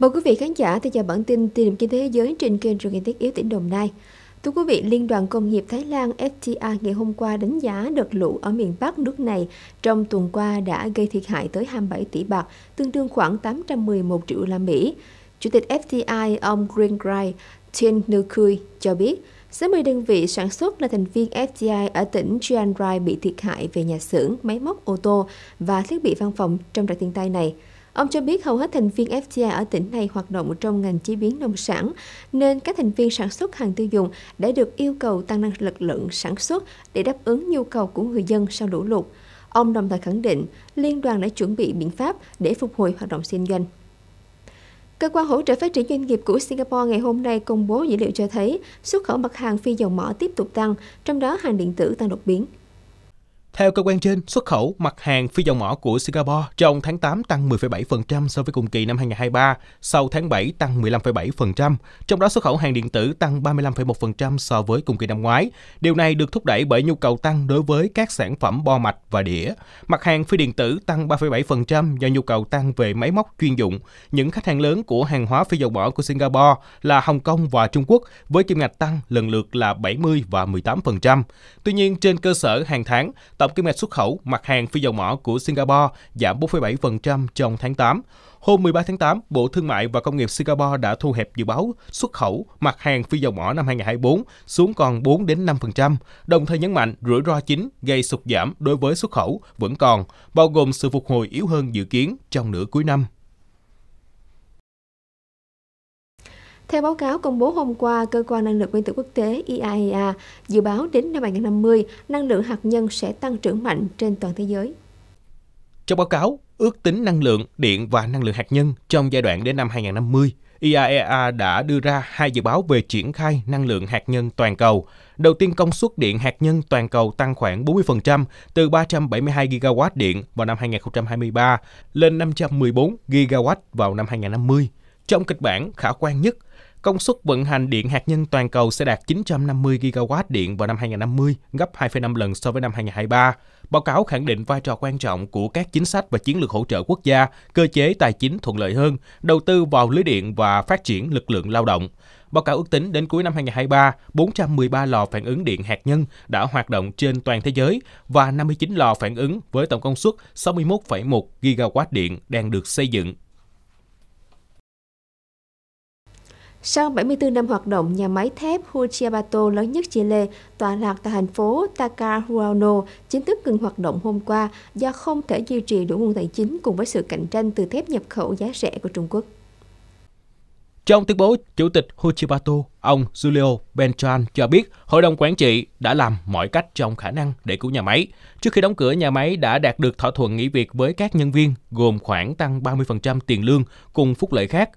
Mời quý vị khán giả theo dõi bản tin tìm kinh tế thế giới trên kênh truyền hình tế Yếu tỉnh Đồng Nai. Thưa quý vị, Liên đoàn Công nghiệp Thái Lan FTA ngày hôm qua đánh giá đợt lũ ở miền Bắc nước này trong tuần qua đã gây thiệt hại tới 27 tỷ bạc, tương đương khoảng 811 triệu la Mỹ. Chủ tịch FTI ông Greengrae Tien Nukui cho biết, 60 đơn vị sản xuất là thành viên FTI ở tỉnh Chiang Rai bị thiệt hại về nhà xưởng, máy móc ô tô và thiết bị văn phòng trong trận thiên tai này – Ông cho biết hầu hết thành viên FTA ở tỉnh này hoạt động trong ngành chế biến nông sản, nên các thành viên sản xuất hàng tiêu dùng đã được yêu cầu tăng năng lực lượng sản xuất để đáp ứng nhu cầu của người dân sau lũ lụt. Ông đồng thời khẳng định liên đoàn đã chuẩn bị biện pháp để phục hồi hoạt động kinh doanh. Cơ quan hỗ trợ phát triển doanh nghiệp của Singapore ngày hôm nay công bố dữ liệu cho thấy xuất khẩu mặt hàng phi dầu mỏ tiếp tục tăng, trong đó hàng điện tử tăng đột biến. Theo cơ quan trên, xuất khẩu mặt hàng phi dầu mỏ của Singapore trong tháng 8 tăng 10,7% so với cùng kỳ năm 2023, sau tháng 7 tăng 15,7%, trong đó xuất khẩu hàng điện tử tăng 35,1% so với cùng kỳ năm ngoái. Điều này được thúc đẩy bởi nhu cầu tăng đối với các sản phẩm bo mạch và đĩa. Mặt hàng phi điện tử tăng 3,7% do nhu cầu tăng về máy móc chuyên dụng. Những khách hàng lớn của hàng hóa phi dầu mỏ của Singapore là Hồng Kông và Trung Quốc với kim ngạch tăng lần lượt là 70 và 18%. Tuy nhiên, trên cơ sở hàng tháng, Tổng kim ngạch xuất khẩu mặt hàng phi dầu mỏ của Singapore giảm 4,7% trong tháng 8. Hôm 13 tháng 8, Bộ Thương mại và Công nghiệp Singapore đã thu hẹp dự báo xuất khẩu mặt hàng phi dầu mỏ năm 2024 xuống còn 4 đến 5%, đồng thời nhấn mạnh rủi ro chính gây sụt giảm đối với xuất khẩu vẫn còn, bao gồm sự phục hồi yếu hơn dự kiến trong nửa cuối năm. Theo báo cáo công bố hôm qua, Cơ quan Năng lượng Nguyên tử Quốc tế IAEA e dự báo đến năm 2050, năng lượng hạt nhân sẽ tăng trưởng mạnh trên toàn thế giới. Trong báo cáo, ước tính năng lượng, điện và năng lượng hạt nhân trong giai đoạn đến năm 2050, IAEA e đã đưa ra hai dự báo về triển khai năng lượng hạt nhân toàn cầu. Đầu tiên, công suất điện hạt nhân toàn cầu tăng khoảng 40% từ 372 gigawatt điện vào năm 2023 lên 514 gigawatt vào năm 2050. Trong kịch bản khả quan nhất, Công suất vận hành điện hạt nhân toàn cầu sẽ đạt 950 GW điện vào năm 2050, gấp 2,5 lần so với năm 2023. Báo cáo khẳng định vai trò quan trọng của các chính sách và chiến lược hỗ trợ quốc gia, cơ chế tài chính thuận lợi hơn, đầu tư vào lưới điện và phát triển lực lượng lao động. Báo cáo ước tính đến cuối năm 2023, 413 lò phản ứng điện hạt nhân đã hoạt động trên toàn thế giới và 59 lò phản ứng với tổng công suất 61,1 GW điện đang được xây dựng Sau 74 năm hoạt động, nhà máy thép Huchiabato lớn nhất Chile, tọa lạc tại thành phố Talcahuano, chính thức ngừng hoạt động hôm qua do không thể duy trì đủ nguồn tài chính cùng với sự cạnh tranh từ thép nhập khẩu giá rẻ của Trung Quốc. Trong tuyên bố, Chủ tịch Huchibato, ông Julio Beltran cho biết hội đồng quản trị đã làm mọi cách trong khả năng để cứu nhà máy. Trước khi đóng cửa, nhà máy đã đạt được thỏa thuận nghỉ việc với các nhân viên, gồm khoản tăng 30% tiền lương cùng phúc lợi khác.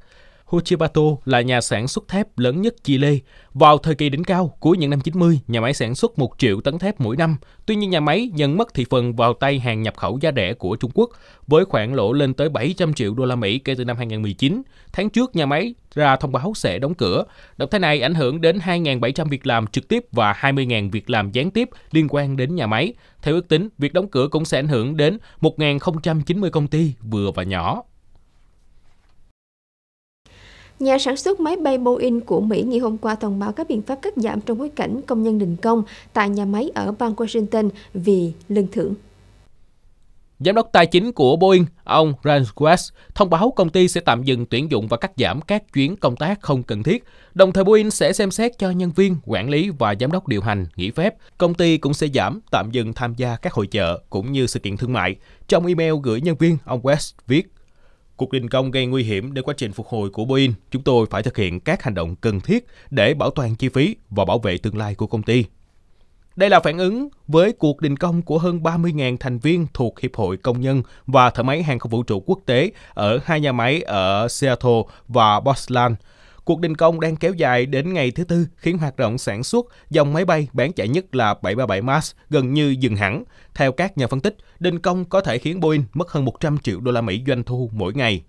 Huchipato là nhà sản xuất thép lớn nhất Chile. Vào thời kỳ đỉnh cao, cuối những năm 90, nhà máy sản xuất 1 triệu tấn thép mỗi năm. Tuy nhiên nhà máy nhận mất thị phần vào tay hàng nhập khẩu giá rẻ của Trung Quốc với khoản lỗ lên tới 700 triệu đô la Mỹ kể từ năm 2019. Tháng trước nhà máy ra thông báo sẽ đóng cửa. Động thái này ảnh hưởng đến 2.700 việc làm trực tiếp và 20.000 việc làm gián tiếp liên quan đến nhà máy. Theo ước tính, việc đóng cửa cũng sẽ ảnh hưởng đến 1.090 công ty vừa và nhỏ. Nhà sản xuất máy bay Boeing của Mỹ ngày hôm qua thông báo các biện pháp cắt giảm trong bối cảnh công nhân đình công tại nhà máy ở bang Washington vì lương thưởng. Giám đốc tài chính của Boeing, ông Rand West, thông báo công ty sẽ tạm dừng tuyển dụng và cắt giảm các chuyến công tác không cần thiết. Đồng thời Boeing sẽ xem xét cho nhân viên, quản lý và giám đốc điều hành nghỉ phép. Công ty cũng sẽ giảm tạm dừng tham gia các hội chợ cũng như sự kiện thương mại. Trong email gửi nhân viên, ông West viết Cuộc đình công gây nguy hiểm để quá trình phục hồi của Boeing, chúng tôi phải thực hiện các hành động cần thiết để bảo toàn chi phí và bảo vệ tương lai của công ty. Đây là phản ứng với cuộc đình công của hơn 30.000 thành viên thuộc Hiệp hội Công nhân và Thợ máy Hàng không vũ trụ quốc tế ở hai nhà máy ở Seattle và Boston. Cuộc đình công đang kéo dài đến ngày thứ Tư khiến hoạt động sản xuất dòng máy bay bán chạy nhất là 737 MAX gần như dừng hẳn. Theo các nhà phân tích, đình công có thể khiến Boeing mất hơn 100 triệu đô la Mỹ doanh thu mỗi ngày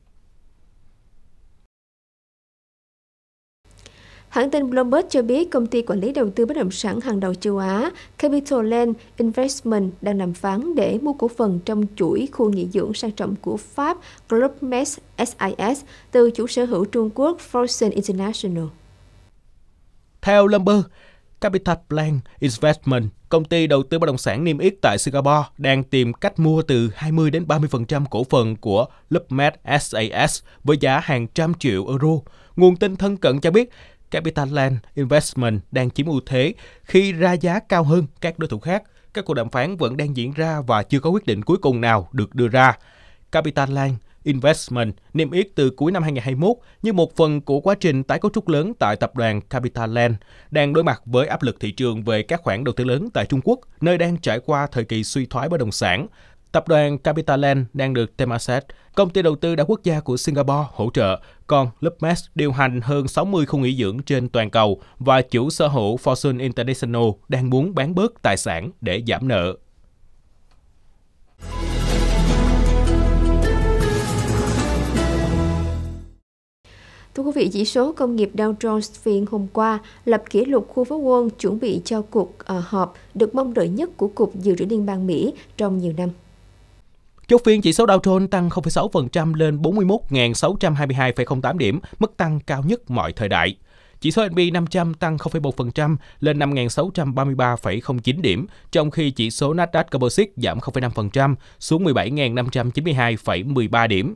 Hãng tin Bloomberg cho biết công ty quản lý đầu tư bất động sản hàng đầu châu Á Capital Land Investment đang đàm phán để mua cổ phần trong chuỗi khu nghỉ dưỡng sang trọng của Pháp Club Med SIS từ chủ sở hữu Trung Quốc Fosun International. Theo Bloomberg, Capital Plan Investment, công ty đầu tư bất động sản niêm yết tại Singapore, đang tìm cách mua từ 20 đến 30% cổ phần của Club Med SAS với giá hàng trăm triệu euro. Nguồn tin thân cận cho biết Capital Land Investment đang chiếm ưu thế khi ra giá cao hơn các đối thủ khác. Các cuộc đàm phán vẫn đang diễn ra và chưa có quyết định cuối cùng nào được đưa ra. Capital Land Investment niêm yết từ cuối năm 2021 như một phần của quá trình tái cấu trúc lớn tại tập đoàn Capital Land đang đối mặt với áp lực thị trường về các khoản đầu tư lớn tại Trung Quốc, nơi đang trải qua thời kỳ suy thoái bất động sản. Tập đoàn Capitaland đang được Temasek, công ty đầu tư đa quốc gia của Singapore, hỗ trợ, còn Lupmes điều hành hơn 60 khu nghỉ dưỡng trên toàn cầu và chủ sở hữu Fortune International đang muốn bán bớt tài sản để giảm nợ. Thưa quý vị, chỉ số công nghiệp Dow Jones phiên hôm qua lập kỷ lục khu phố Wall chuẩn bị cho cuộc ờ, họp được mong đợi nhất của Cục Dự trữ Liên bang Mỹ trong nhiều năm. Chốt phiên chỉ số Dow Jones tăng 0,6% lên 41.622,08 điểm, mức tăng cao nhất mọi thời đại. Chỉ số S&P 500 tăng 0,1% lên 5.633,09 điểm, trong khi chỉ số Nasdaq Composite giảm 0,5% xuống 17.592,13 điểm.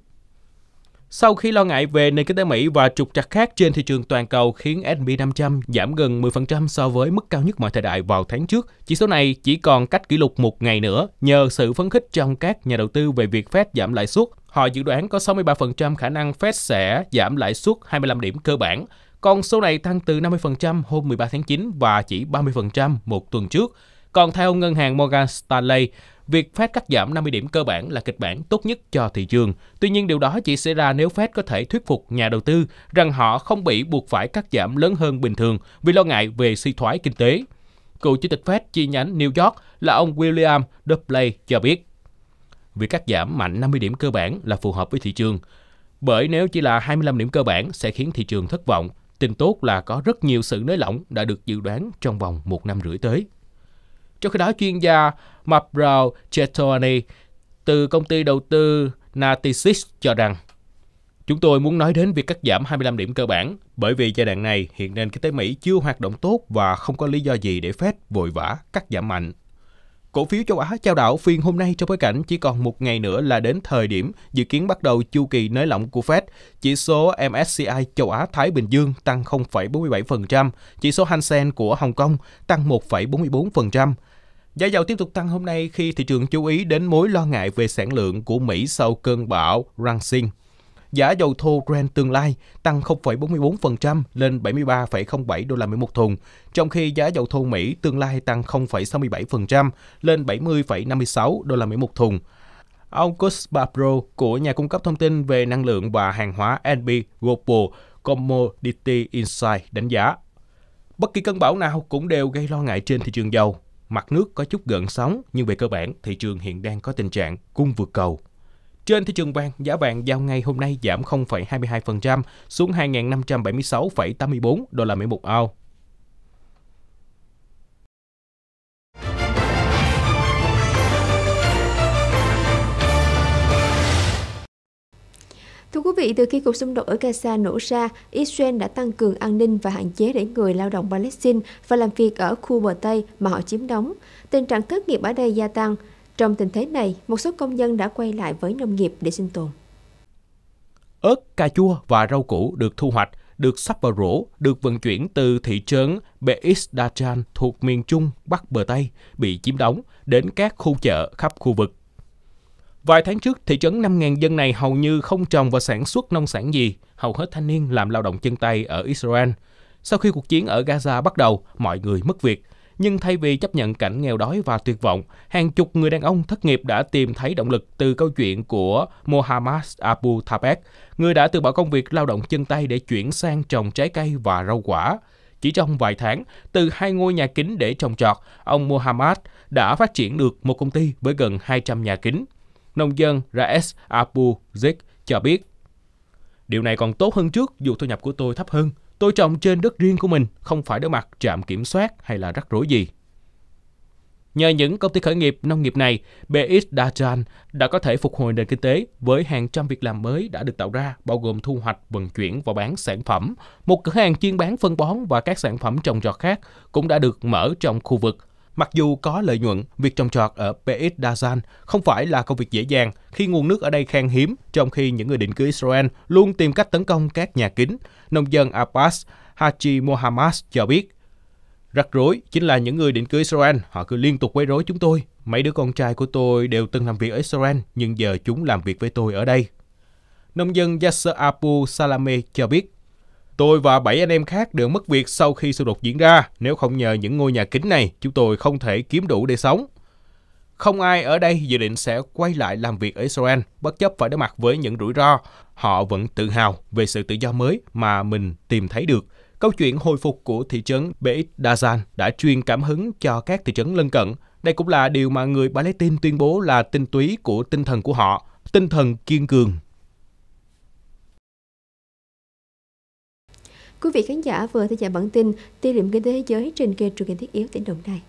Sau khi lo ngại về nền kinh tế Mỹ và trục trặc khác trên thị trường toàn cầu khiến S&P 500 giảm gần 10% so với mức cao nhất mọi thời đại vào tháng trước, chỉ số này chỉ còn cách kỷ lục một ngày nữa nhờ sự phấn khích trong các nhà đầu tư về việc Fed giảm lãi suất. Họ dự đoán có 63% khả năng Fed sẽ giảm lãi suất 25 điểm cơ bản. Con số này tăng từ 50% hôm 13 tháng 9 và chỉ 30% một tuần trước. Còn theo ngân hàng Morgan Stanley, việc Fed cắt giảm 50 điểm cơ bản là kịch bản tốt nhất cho thị trường. Tuy nhiên điều đó chỉ xảy ra nếu Fed có thể thuyết phục nhà đầu tư rằng họ không bị buộc phải cắt giảm lớn hơn bình thường vì lo ngại về suy thoái kinh tế. Cựu chủ tịch Fed chi nhánh New York là ông William Dupley cho biết. Việc cắt giảm mạnh 50 điểm cơ bản là phù hợp với thị trường, bởi nếu chỉ là 25 điểm cơ bản sẽ khiến thị trường thất vọng. Tin tốt là có rất nhiều sự nới lỏng đã được dự đoán trong vòng một năm rưỡi tới. Trong khi đó, chuyên gia Mabral Chetoni từ công ty đầu tư Natixis cho rằng Chúng tôi muốn nói đến việc cắt giảm 25 điểm cơ bản, bởi vì giai đoạn này hiện nền kinh tế Mỹ chưa hoạt động tốt và không có lý do gì để Fed vội vã cắt giảm mạnh. Cổ phiếu châu Á trao đảo phiên hôm nay trong bối cảnh chỉ còn một ngày nữa là đến thời điểm dự kiến bắt đầu chu kỳ nới lỏng của Fed. Chỉ số MSCI châu Á Thái Bình Dương tăng 0,47%, chỉ số Hang Seng của Hồng Kông tăng 1,44%. Giá dầu tiếp tục tăng hôm nay khi thị trường chú ý đến mối lo ngại về sản lượng của Mỹ sau cơn bão Ransing. Giá dầu thô Brent tương lai tăng 0,44% lên 73,07 đô la Mỹ một thùng, trong khi giá dầu thô Mỹ tương lai tăng 0,67% lên 70,56 đô la Mỹ một thùng. August Barbro của nhà cung cấp thông tin về năng lượng và hàng hóa NB Global Commodity Insight đánh giá. Bất kỳ cơn bão nào cũng đều gây lo ngại trên thị trường dầu. Mặt nước có chút gợn sóng, nhưng về cơ bản, thị trường hiện đang có tình trạng cung vượt cầu. Trên thị trường vàng, giá vàng giao ngay hôm nay giảm 0,22% xuống 2.576,84 đô la Mỹ một ao. Thưa quý vị, từ khi cuộc xung đột ở Gaza nổ ra, Israel đã tăng cường an ninh và hạn chế để người lao động Palestine và làm việc ở khu bờ Tây mà họ chiếm đóng. Tình trạng thất nghiệp ở đây gia tăng. Trong tình thế này, một số công nhân đã quay lại với nông nghiệp để sinh tồn. Ớt, cà chua và rau củ được thu hoạch, được sắp vào rổ, được vận chuyển từ thị trấn Beisdachan thuộc miền Trung, Bắc Bờ Tây, bị chiếm đóng, đến các khu chợ khắp khu vực. Vài tháng trước, thị trấn 5.000 dân này hầu như không trồng và sản xuất nông sản gì, hầu hết thanh niên làm lao động chân tay ở Israel. Sau khi cuộc chiến ở Gaza bắt đầu, mọi người mất việc, nhưng thay vì chấp nhận cảnh nghèo đói và tuyệt vọng, hàng chục người đàn ông thất nghiệp đã tìm thấy động lực từ câu chuyện của Mohammad Abu Thabet, người đã từ bỏ công việc lao động chân tay để chuyển sang trồng trái cây và rau quả. Chỉ trong vài tháng, từ hai ngôi nhà kính để trồng trọt, ông Mohammad đã phát triển được một công ty với gần 200 nhà kính. Nông dân Raes Abu Zik cho biết, Điều này còn tốt hơn trước dù thu nhập của tôi thấp hơn, Tôi trồng trên đất riêng của mình, không phải đối mặt trạm kiểm soát hay là rắc rối gì. Nhờ những công ty khởi nghiệp nông nghiệp này, BX Dajan đã có thể phục hồi nền kinh tế với hàng trăm việc làm mới đã được tạo ra, bao gồm thu hoạch, vận chuyển và bán sản phẩm. Một cửa hàng chuyên bán phân bón và các sản phẩm trồng trọt khác cũng đã được mở trong khu vực Mặc dù có lợi nhuận, việc trồng trọt ở PX Dazan không phải là công việc dễ dàng khi nguồn nước ở đây khan hiếm, trong khi những người định cư Israel luôn tìm cách tấn công các nhà kính. Nông dân Abbas Haji Mohammad cho biết, Rắc rối chính là những người định cư Israel, họ cứ liên tục quấy rối chúng tôi. Mấy đứa con trai của tôi đều từng làm việc ở Israel, nhưng giờ chúng làm việc với tôi ở đây. Nông dân Yasser Abu Salame cho biết, Tôi và 7 anh em khác đều mất việc sau khi xung đột diễn ra. Nếu không nhờ những ngôi nhà kính này, chúng tôi không thể kiếm đủ để sống. Không ai ở đây dự định sẽ quay lại làm việc ở Israel, bất chấp phải đối mặt với những rủi ro. Họ vẫn tự hào về sự tự do mới mà mình tìm thấy được. Câu chuyện hồi phục của thị trấn Beit Dazan đã truyền cảm hứng cho các thị trấn lân cận. Đây cũng là điều mà người Palestine tuyên bố là tinh túy của tinh thần của họ, tinh thần kiên cường Quý vị khán giả vừa theo dõi bản tin tiêu điểm kinh tế thế giới trên kênh truyền hình thiết yếu tỉnh Đồng Nai.